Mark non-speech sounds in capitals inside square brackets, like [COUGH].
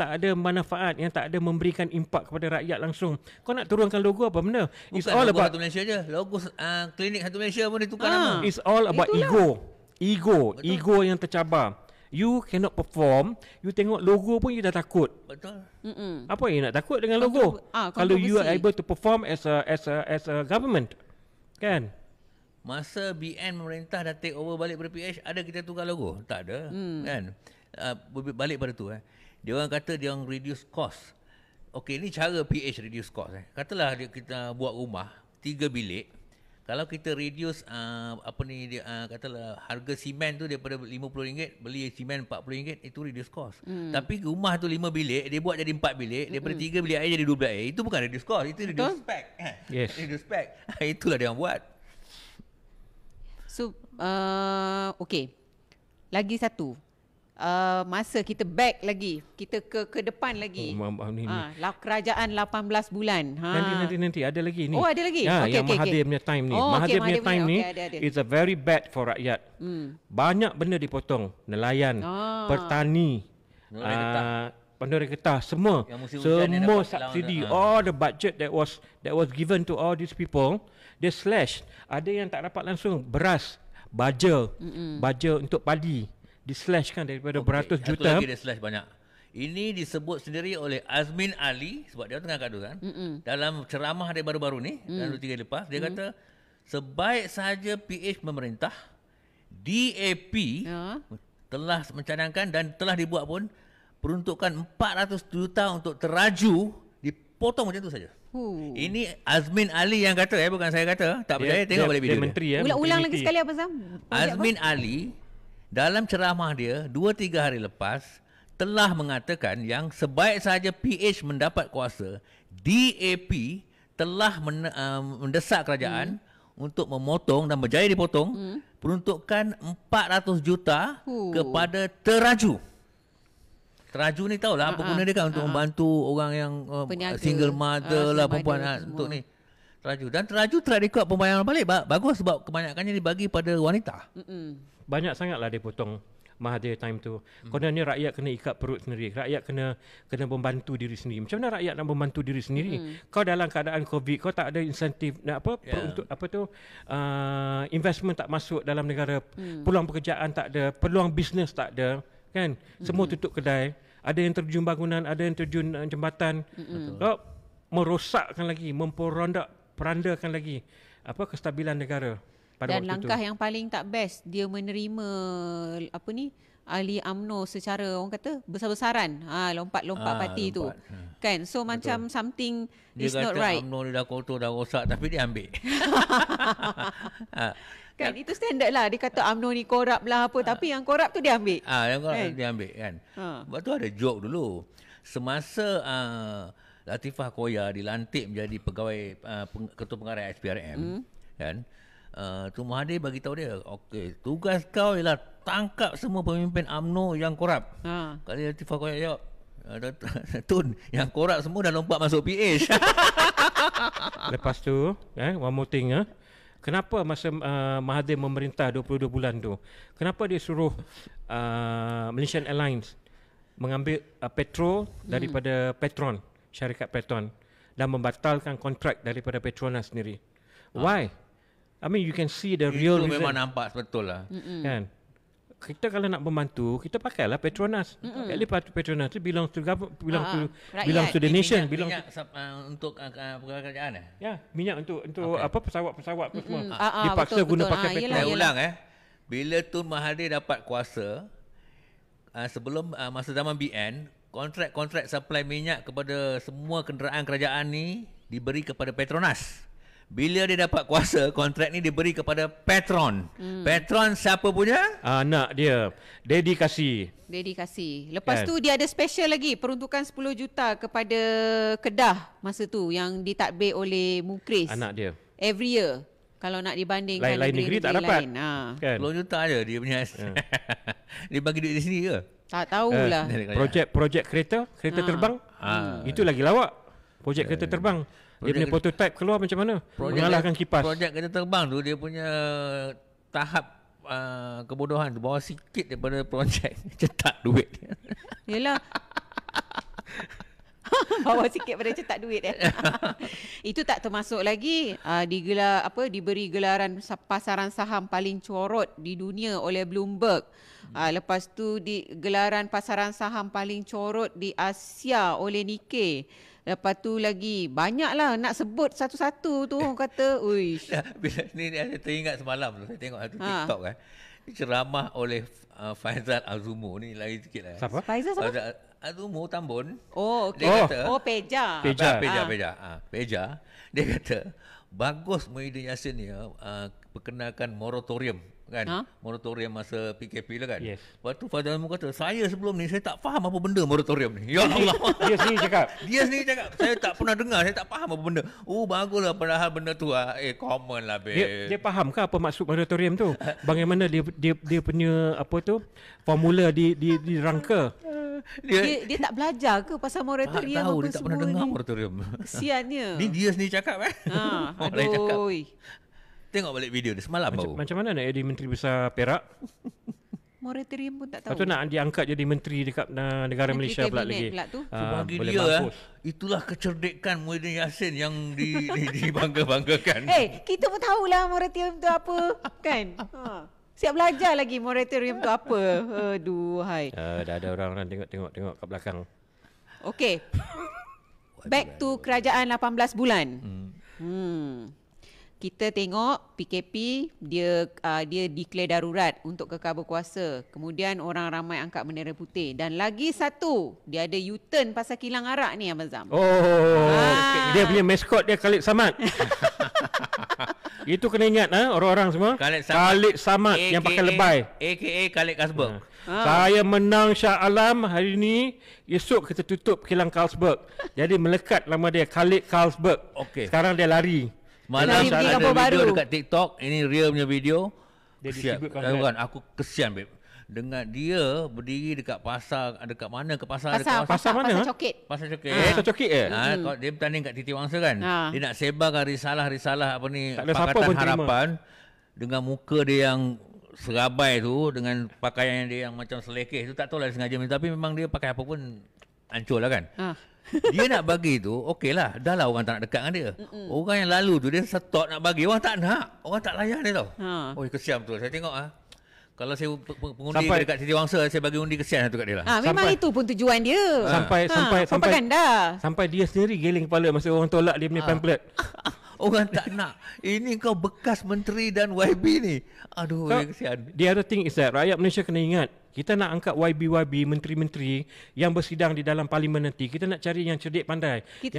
tak ada manfaat yang tak ada memberikan impak kepada rakyat langsung kau nak turunkan logo apa benda Bukan it's all about satu malaysia je logo uh, klinik satu malaysia pun ditukar ha. nama it's all about Itulah. ego ego Betul. ego yang tercabar you cannot perform you tengok logo pun you dah takut Betul. Mm-mm. apa yang nak takut dengan logo Kontro- ah, kalau you are able to perform as a as a as a government kan masa BN memerintah dah take over balik pada PH ada kita tukar logo tak ada mm. kan uh, balik pada tu eh dia orang kata dia orang reduce cost. Okey, ni cara pH reduce cost eh. Katalah dia kita buat rumah tiga bilik. Kalau kita reduce uh, apa ni dia uh, katalah harga simen tu daripada RM50 beli simen RM40 itu reduce cost. Hmm. Tapi rumah tu lima bilik dia buat jadi empat bilik daripada hmm. tiga bilik air jadi dua bilik air itu bukan reduce cost itu reduce Betul? spec. Eh. Yes. reduce spec. [LAUGHS] Itulah dia orang buat. So uh, ah, okay. Lagi satu uh, masa kita back lagi kita ke ke depan lagi oh, ni, ha ah, lah, kerajaan 18 bulan ha nanti nanti nanti ada lagi ni oh ada lagi ya, okey okey mahathir punya time ni oh, mahathir punya time ni okay, it's a very bad for rakyat hmm. banyak benda dipotong nelayan ah. pertani Pandora Ketah ah, semua semua subsidi lah. all the budget that was that was given to all these people they slash ada yang tak dapat langsung beras baja Mm-mm. baja untuk padi di slash kan daripada okay. beratus juta. Satu lagi dia slash banyak. Ini disebut sendiri oleh Azmin Ali sebab dia tengah kadu kan. Mm-mm. Dalam ceramah dia baru-baru ni, mm. lalu tiga lepas, dia mm. kata sebaik saja PH memerintah, DAP uh. Ya. telah mencanangkan dan telah dibuat pun peruntukan 400 juta untuk teraju dipotong macam tu saja. Huh. Ini Azmin Ali yang kata eh bukan saya kata. Tak percaya tengok dia, boleh video. menteri ya. Ulang-ulang lagi sekali apa Sam? Azmin Ali dalam ceramah dia 2-3 hari lepas telah mengatakan yang sebaik saja PH mendapat kuasa DAP telah men, uh, eh, mendesak kerajaan hmm. untuk memotong dan berjaya dipotong hmm. peruntukan 400 juta huh. kepada teraju teraju ni tahulah uh-huh. apa ha, ha. guna dia kan untuk uh-huh. membantu orang yang uh, single mother uh, lah perempuan lah, untuk ni teraju dan teraju track record pembayaran balik bagus sebab kebanyakannya dibagi pada wanita. Mm-mm. Banyak sangatlah dia potong Mahathir time tu. Mm. ni rakyat kena ikat perut sendiri. Rakyat kena kena membantu diri sendiri. Macam mana rakyat nak membantu diri sendiri? Mm. Kau dalam keadaan Covid, kau tak ada insentif nak apa yeah. Ya. untuk apa tu uh, investment tak masuk dalam negara. Mm. Peluang pekerjaan tak ada, peluang bisnes tak ada, kan? mm Semua tutup kedai. Ada yang terjun bangunan, ada yang terjun eh, jambatan. Mm-hmm. Kau merosakkan lagi, memporondak perandakan lagi apa kestabilan negara pada dan langkah itu. yang paling tak best dia menerima apa ni ahli amno secara orang kata besar-besaran ha lompat-lompat ha, parti lompat. tu ha. kan so Betul. macam something dia is kata not right amno dia dah kotor dah rosak tapi dia ambil [LAUGHS] ha. Kan? kan itu standard lah dia kata amno ni korap lah apa ha. tapi yang korap tu dia ambil ah ha, yang korap kan? dia ambil kan ha. Sebab tu ada joke dulu semasa uh, Latifah Koya dilantik menjadi pegawai uh, peng, ketua pengarah SPRM mm. kan uh, Tu Mahathir bagi tahu dia okey tugas kau ialah tangkap semua pemimpin AMNO yang korup ha kali Latifah Koya ya [LAUGHS] Tun Yang korak semua dah lompat masuk PH [LAUGHS] Lepas tu eh, One more thing eh. Kenapa masa uh, Mahathir memerintah 22 bulan tu Kenapa dia suruh uh, Malaysian Airlines Mengambil uh, petrol hmm. Daripada hmm. Petron syarikat Petron dan membatalkan kontrak daripada Petronas sendiri. Ha. Why? I mean you can see the Itu real reason. Itu memang nampak betul lah. Mm-mm. Kan? Kita kalau nak membantu, kita pakailah Petronas. Mm-mm. At Petronas tu bilang tu, government, belong ha. to ah. Rakyat. belong to the nation, belong minyak, untuk uh, kerajaan eh. Ya, minyak untuk untuk okay. apa pesawat-pesawat apa semua. Ha. Ha. Dipaksa betul, guna betul. pakai ha. Petronas. Saya ulang eh. Bila Tun Mahathir dapat kuasa, uh, sebelum uh, masa zaman BN, kontrak-kontrak supply minyak kepada semua kenderaan kerajaan ni diberi kepada Petronas. Bila dia dapat kuasa, kontrak ni diberi kepada Petron. Hmm. Petron siapa punya? Anak ah, dia. Dedikasi. Dedikasi. Lepas kan. tu dia ada special lagi. Peruntukan 10 juta kepada Kedah masa tu yang ditadbir oleh Mukris. Anak ah, dia. Every year. Kalau nak dibandingkan lain, negeri, negeri, negeri, tak dapat. Lain. Ha. Kan. 10 juta je dia punya. Yeah. [LAUGHS] dia bagi duit di sini ke? Tak tahulah. Uh, projek projek kereta, kereta ha. terbang. Ha. Itu lagi lawak. Projek kereta eh. terbang. Projek dia punya kereta, prototype keluar macam mana? Mengalahkan kipas. Projek kereta terbang tu dia punya eh, tahap uh, kebodohan tu bawah sikit daripada projek [LAUGHS] cetak duit dia. Yalah. [LAUGHS] [LAUGHS] Bawa sikit pada cetak duit eh. [LAUGHS] Itu tak termasuk lagi uh, digelar apa diberi gelaran pasaran saham paling corot di dunia oleh Bloomberg. Hmm. Uh, lepas tu di gelaran pasaran saham paling corot di Asia oleh Nikkei. Lepas tu lagi banyaklah nak sebut satu-satu tu orang kata ui. [LAUGHS] Ya, bila ni saya teringat semalam tu saya tengok satu ha. TikTok kan. Ceramah oleh uh, Faizal Azumu ni lagi sikitlah. Eh. Siapa? Faizal siapa? Rumah Tambun. Oh, okay. Dia oh. kata. Oh, Peja. Ah, Peja, Peja, ha. Peja. Ha, Peja. Dia kata, bagus Muhyiddin Yassin ni uh, perkenalkan moratorium kan ha? moratorium masa PKP lah kan yes. waktu Fadzal muka kata saya sebelum ni saya tak faham apa benda moratorium ni ya Allah [LAUGHS] dia sendiri cakap [LAUGHS] dia sendiri cakap saya tak pernah dengar saya tak faham apa benda oh baguslah padahal benda tu lah. eh common lah be. dia, dia faham ke apa maksud moratorium tu bagaimana dia dia dia punya apa tu formula di di dirangka [LAUGHS] dia, dia, dia tak belajar ke pasal moratorium tak tahu, dia tak pernah ni. dengar moratorium. Kesiannya. [LAUGHS] Ni dia sendiri cakap eh. Ha, aduh. [LAUGHS] Cakap. Tengok balik video dia semalam macam, baru. Macam mana nak jadi Menteri Besar Perak? moratorium pun tak tahu. Lepas tu nak diangkat jadi Menteri dekat negara Menteri Malaysia pula lagi. Pula tu. Uh, bagi boleh dia, eh, itulah kecerdikan Muhyiddin Yassin yang di, di, dibangga-banggakan. Eh, hey, kita pun tahulah moratorium tu apa. kan? Ha. Siap belajar lagi moratorium tu apa. Aduhai. Uh, dah ada orang orang tengok tengok tengok kat belakang. Okey. Back to kerajaan 18 bulan. Hmm. hmm. Kita tengok PKP dia uh, dia declare darurat untuk kekal berkuasa. Kemudian orang ramai angkat bendera putih dan lagi satu dia ada U-turn pasal kilang arak ni Abang Zam. Oh. Ah. Dia punya mascot dia Khalid Samad. [LAUGHS] Itu kena ingat ha, orang-orang semua. Khalid Samad, Khalid Samad AKA, yang pakai lebay. AKA Khalid Kasberg. Ha. Ah. Saya menang Shah Alam hari ini. Esok kita tutup kilang Carlsberg. Jadi melekat nama dia Khalid Carlsberg. Okay. Sekarang dia lari. Malam saya ada video baru. dekat TikTok. Ini real punya video. Dia Kesian. Eh, kan, kan. Aku kesian, babe dengan dia berdiri dekat pasar dekat mana ke pasar pasar, pasar, pasar mana pasar coket ah. pasar coket ha. eh, pasar coket eh ha, mm dia bertanding kat titi wangsa kan ha. dia nak sebarkan risalah-risalah apa ni pakatan harapan terima. dengan muka dia yang serabai tu dengan pakaian dia yang macam selekeh tu tak tahu lah dia sengaja tapi memang dia pakai apa pun hancur lah kan ha. [LAUGHS] dia nak bagi tu okey lah dah lah orang tak nak dekat dengan dia mm orang yang lalu tu dia setok nak bagi orang tak nak orang tak layan dia tau ha. oh kesian tu saya tengok ah ha. Kalau saya pengundi sampai dekat Siti Wangsa saya bagi undi kesian satu kat dia lah. Ha, memang sampai, itu pun tujuan dia. Ha. Sampai ha. sampai ha. sampai ganda. Sampai dia sendiri geling kepala masa orang tolak dia punya ha. pamphlet. [LAUGHS] orang tak nak. Ini kau bekas menteri dan YB ni. Aduh, so, kesian. The other thing is that rakyat Malaysia kena ingat kita nak angkat YB-YB menteri-menteri yang bersidang di dalam parlimen nanti. Kita nak cari yang cerdik pandai. Kita-